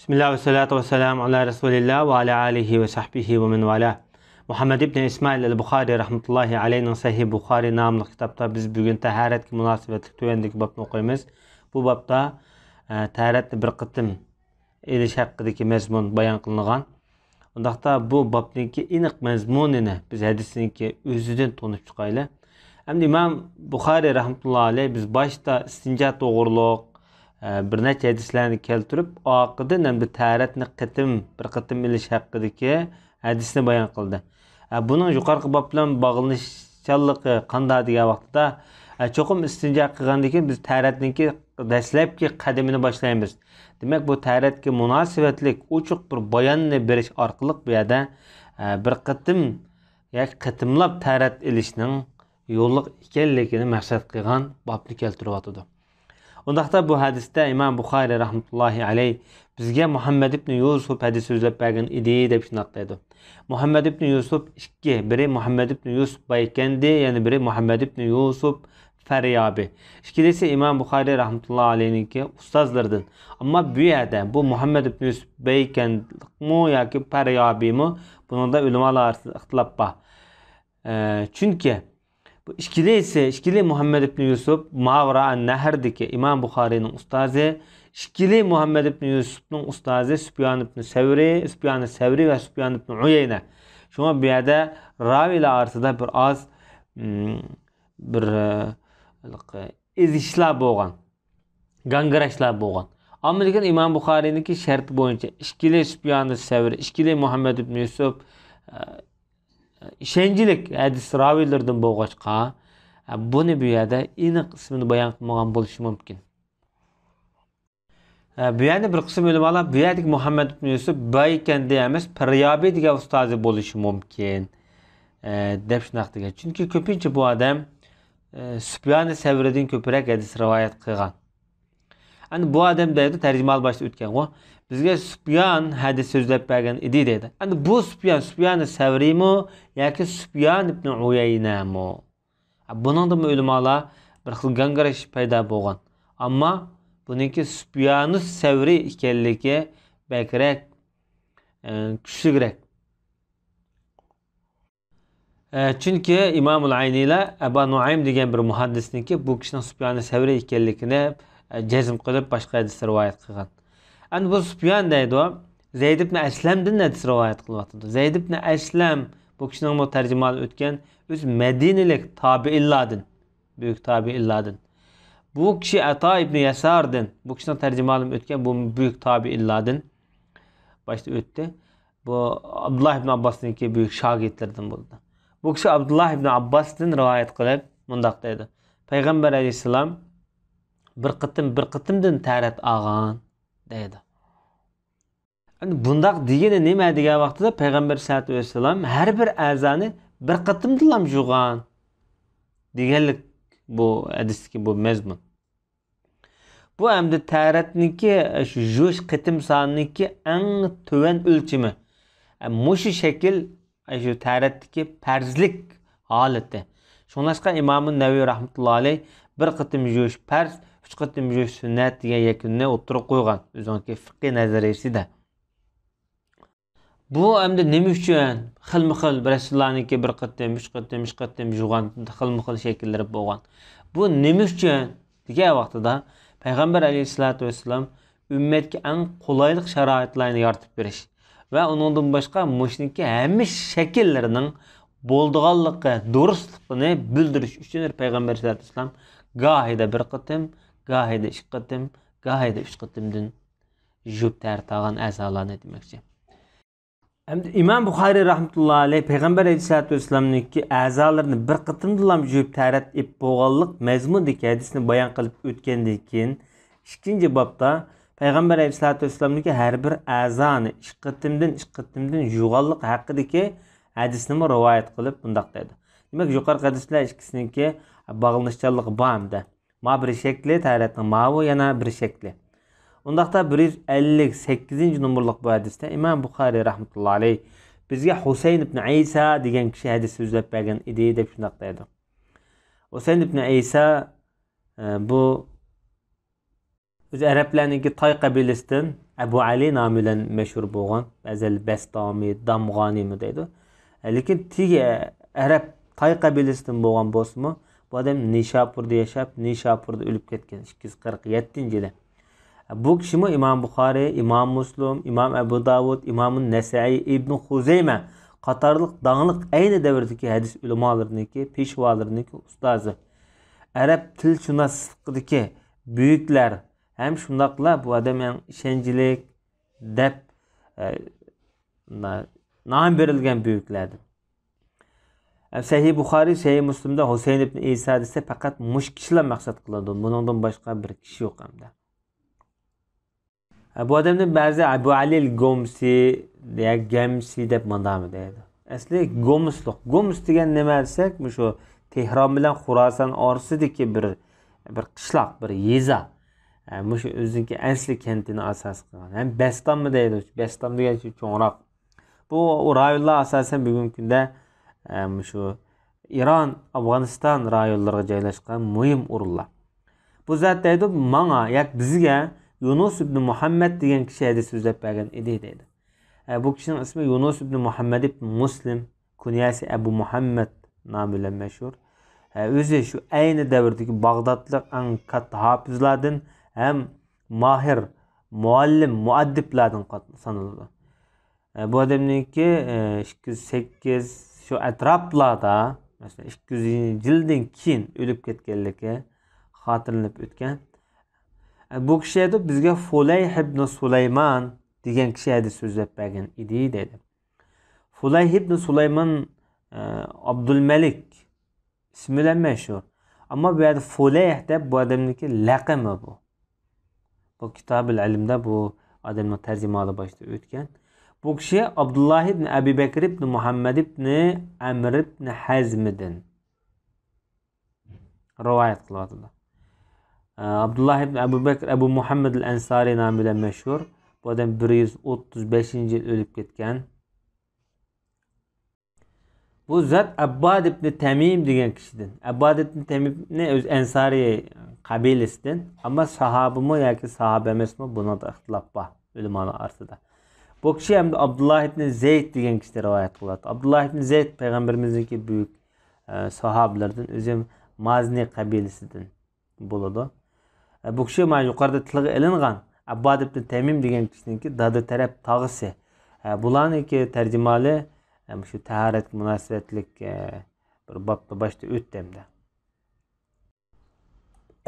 Bismillah ve salatu ve selamu ala Resulillah ve ala alihi ve sahbihi ve min vala. Muhammed İbni İsmail el-Bukhari rahmetullahi aleyhinin Sahih Bukhari namlı kitapta biz Bu babda e, bir kıtım mezmun bayan kılınan. bu bir necha hadislarni keltirib oqida bir taratni qitim bir qitim ilish haqidagi hadisni bayon qildi buning yuqorgi bob bilan bog'linishligi qanday degan vaqtda cho'qim istinjo qilgandan keyin biz taratniki dastlabki qadamini boshlaymiz demak bu taratga munosibatlik uchuq bir bayonni berish orqali bu yerda bir qitim yoki qitimlab tarat ilishning yo'lliq ekanligini maqsad qilgan bobni keltiryotidi Ondaqda bu hədisdə İmam Buxari rahmetullahi alayh bizə Muhammed ibn Yusuf hədisi özləb bəgin idi deyib şunaqdaydı. Muhammad ibn Yusuf 2, biri Muhammed ibn Yusuf Baykendi, yəni biri Muhammed ibn Yusuf Feryabi. İkilisi İmam Buxari rahmetullah aleyhinki ustazlardan. Amma bu yerdə bu Muhammed ibn Yusuf Baykendi mu ya ki Fəryabi mu? Bunun da ulamalar arasında ixtilaf var. E, çünki İşkili ise İşkili Muhammed İbni Yusuf Mavra Neher'deki İmam Bukhari'nin ustazı İşkili Muhammed İbni Yusuf'un ustazı Sübyan İbni Sevri, Sübyan Sevri ve Sübyan İbni Uyeyne. Şuna bir yerde ravi ile artıda bir az hmm, bir ezişler boğan. Gangraşlar boğan. Amerikan İmam Bukhari'nin Bukhari'ninki şerti boyunca İşkili Sübyan Sevri, İşkili Muhammed İbni Yusuf e, ishonchlik hadisrovilardan bo'lg'achqa buni bu yerda aniq ismini bayon qilmagan bo'lishi mumkin bu yerda bir qism ulamolar bu yerdagi muhammad ibn yusuf bay ekan deya emas paryobiy degan ustozi bo'lishi mumkin deb shunaqa degan chunki ko'pincha bu odam subyani savridan ko'proq hadis rivoyat qilgan ana yəni bu odam deydi tarjima boshlab o'tgan bizga subyon hadis so'zlab bergan edi dedi endi bu subyon subyoni savriymi yoki subyon ibn uyaynami bunidami ulamolar bir xil gangirish paydo bo'lgan ammo buniki subyoni savriy ekanligi bakrak e, kuchliroq e, chunki imomul ayniylar aba nuaym degan bir muhaddisniki bu kishini subyoni savriy ekanligini e, jazm qilib boshqa hadisda rivoyat qilgan Endi bu Sufyan deydi Zeyd ibn Aslamdan hadis rivoyat qilyapti. Zeyd ibn Aslam bu kishining bu tarjimasi o'tgan o'zi Madinalik tabiillardan, buyuk tabiillardan. Bu kişi Ata ibn yasardın, bu kishining tarjimasi o'tgan bu buyuk tabiillardan boshda o'tdi. Bu Abdullah ibn Abbas'ın ki büyük shogirdlardan bo'ldi. Bu kişi Abdullah ibn Abbosdan rivoyat qilib mundoq dedi. Peygamber Aleyhisselam bir qitim bir qitimdan tarat olgan deydi endi hani bundaq degani nima degan vaqtida payg'ambar sallallohu alayhi vasallam her bir a'zoni bir dilam yuvgan deganlik bu hadisdagi bu mezmun. bu hamda şu shu yuvish qitim sonniki eng tuvan o'lchimi e, mushu şekil, e, şu taratniki farzlik holati shunlashqa imomi naviy rahmatullohi alayh bir qitim yuvish farz ئۈچ قېتىم يۈرۈش деген دېگەن يەكۈننى ئوتتۇرىغا قويغان ئۆزۈنىڭكى فىقى де. bu әмді nima uchun хылмы xil rasullarniki бір qatim uch qatim uch qatim yuvgan хылмы xil шекілдері bo'lgan bu nima uchun degan vaqtida payg'ambar alayhissalotu vassalam ummatga eng qulaylik sharoitlarni yaratib berish va undan boshqa bildirish uchun payg'ambar gohida bir gahide ishqatim gahide ishqatimdin jubtar tag'an a'zolar ne demoqchi endi imom buxoriy rahmatullohi alayhi payg'ambar alayhisalotu vassalamniki бір bir qitimdilam juyib tarat ep bo'lganlik mazmundiki hadisni bayon баян қылып keyin ikkinchi bobda payg'ambar alayhisalotu vassalamniki bir dedi ma bir şekli täheletniň mawy ýana bir şekli. Undaqda 158-nji numurlyk bu hadisde İmam Buhari rahmetullahi aleyh bizge Husayn ibn İsa degen kişi hadis sözlep bergen idi dep şundaq derdi. Husayn ibn İsa e, bu öz ərəblərninki Tay qəbilisindən Əbu Ali namı ilə məşhur bolğan, bəzəl Bəstami, Damğani mi deydi. E, Lakin tigi ərəb Tay qəbilisindən bolğan bolsunmu? bu odam nishapurda yashab nishapurda o'lib ketgan ikki yuz qirq yettinchi yili bu kishimi imom buxoriy imom muslim imom abu davud imom nasaiy ibn huzayma qatorliq dongliq ayni davrdagi hadis ulamolariniki peshvolarniki ustozi arab tilshunosliqidagi buyuklar ham shundoqla bu odam ham ishonchlik deb e, nom berilgan buyuklardir Sahih Buxari, Sahih Müslimdə Hüseyn ibn İsa desə faqat muş kişilər məqsəd qılındı. Bunundan başqa bir kişi yox hamda. Bu adamın bəzi Abu Ali el-Gomsi deyə Gəmsi deyə mandamı deyildi. Əsli Gomsluq. Goms deyilən nə desək, məşo Tehran bilan Xurasan orasidagi bir bir qishloq, bir yeza. Məşo özünki əsli kəndini əsas qılған. Həm Bəstanmı deyildi? Bəstam deyən şey çoğraq. Bu rayonlar əsasən bu gün gündə shu iron afg'oniston rayonlariga joylashgan muhim o'rinlar bu zot deydi manga yoki bizga yunus ibn muhammad degan kishi hadis so'zlab bergan edi deydi bu kishini ismi yunus ibn muhammad ibn muslim kunyasi abu muhammad nomi bilan mashhur o'zi shu ayni davrdagi bag'dodlik eng katta hofizlardan ham mohir muallim muaddiblardan sanaladi bu odamniki ikki yuz sakkiz shu atroflarda masalan ikki yuz yildan keyin o'lib ketganligi xotirlanib o'tgan e, bu kishi edi bizga fulay ibn sulaymon degan kishi edi so'zlab bergan edi dedi fulay ibn sulaymon e, abdul malik ismiyle meşhur ama bu yerda fulay deb bu odamniki laqami bu bu kitobil ilmda bu odamni tarjimoni boshida o'tgan bu kishi Abdullah ibn Abi Bakr ibn Muhammed ibn Amr ibn Hazm'den. rivoyat qilyaptilar. Ee, Abdullah ibn Abu Bakr Abu Muhammed el ansari nomi meşhur. mashhur. Bu odam 135-yil o'lib ketgan. Bu zat Abbad ibn Tamim degan kişiden. Abbad ibn Temim Tamimni o'z Ansari qabilasidan, ammo sahabimi yoki sahaba emasmi, buni ixtilof bor ulamolar arsada. бұл кіші әмді абдуллах ибн зейд деген кісі рауаят қылады абдуллах ибн зейд пайғамбарымыздікі бүйік ә, э, сахабалардың өзі мазни қабилесідің болады э, бұл кіші ма жоқарыда тілігі ілінған аббад ибн тәмим деген кісінікі дады тәрәп тағысы ә, бұлан екі тәрдималы шу ә, бапты башты өтті әмді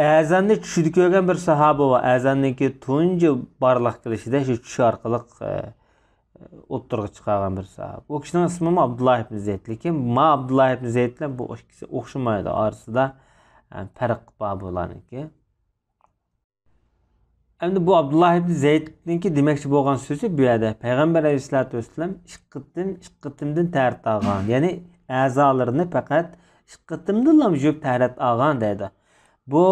әзанды түшіріп көрген бір сахаба бар әзаннан кейін тунжы барлық кілішіде шу арқылық э, o'ttirgichi qilgan bir sahab u kishini ismi Abdullah ibn zayd lekin ma abdulloh ibn zayd bilan bu ikki kishi o'xshamaydi orasida e, farq bor bularniki Şimdi bu Abdullah ibn zaydniki demoqchi bo'lgan so'zi bu yerda payg'ambar alayhissalotu vassalam ishqitim ishqitimdan tarat olgan ya'ni a'zolarini faqat ishqitimdan yuvib tarat olgan deydi bu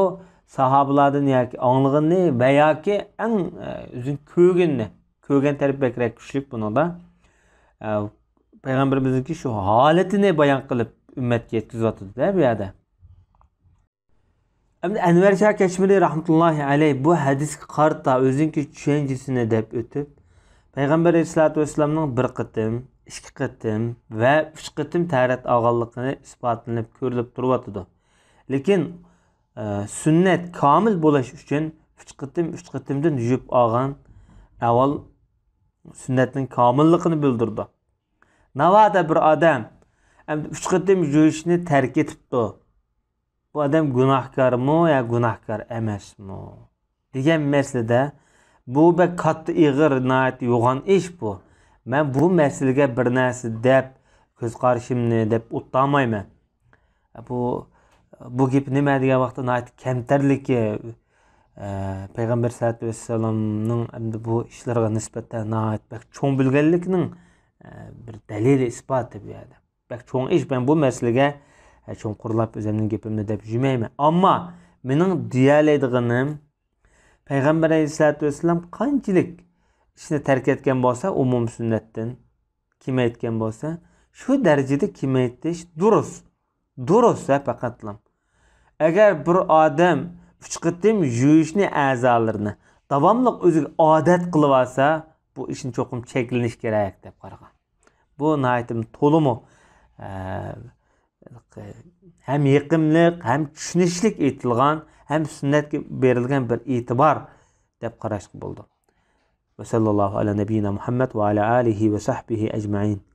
sahobalardan yoki anglığını veya ki en e, uzun köğünü Köygen terip bekrek küçlük bunu da. E, Peygamberimizinki şu haletini bayan kılıp ümmet yetkizatı değil bir yerde. Endi Anvar Shah Kashmiri rahmetullahi alayh bu hadis karta, o'zinki tushunchisini deb o'tib, Payg'ambar sollallohu alayhi bir qitim, ikki qitim va uch qitim tarat olganligini isbotlanib ko'rilib turyotidi. Lekin e, sünnet komil bulaş için uch qitim, uch qitimdan yuvib olgan avval sunnatning komilligini bildirdi Navada bir odam endi uch qitim jo'yishni tark etibdi bu odam gunohkormi yo gunohkor emasmi degan maslada bu be katta ig'ir yo'g'on ish bu Men bu masalaga bir narsa deb ko'z qarishimni deb o'tolmayman bu bu gap nima degan vaqtda kamtarligi Ee, payg'ambar sallallohu alayhi vasallamning endi bu ishlarga nisbatan bak cho'ng bilganlikning e, bir dalili isboti bu yerda bak cho'ng ish man bu masalaga cho'nqurlab e, o'zimning gapimni deb jumayman ammo mening deyalaydiganim payg'ambar alayhisalotu vassalam qanchalik ishni terk etken bo'lsa umum sunnatdan kemayotgan bo'lsa shu darajada kemaytish durust durust faqatlam Eğer bir adam uch qitim yuvishni a'zolarini davomli o'ziga odat qilib olsa bu ishni cho'qim cheklanish kerak deb qaragan bu nihoyatda to'limi ham yiqimliq ham tushunishlik aytilgan ham sunnatga berilgan bir e'tibor deb qarash bo'ldi va sallallohu ala nabiyina muhammad va ala alihi va sahbihi ajmain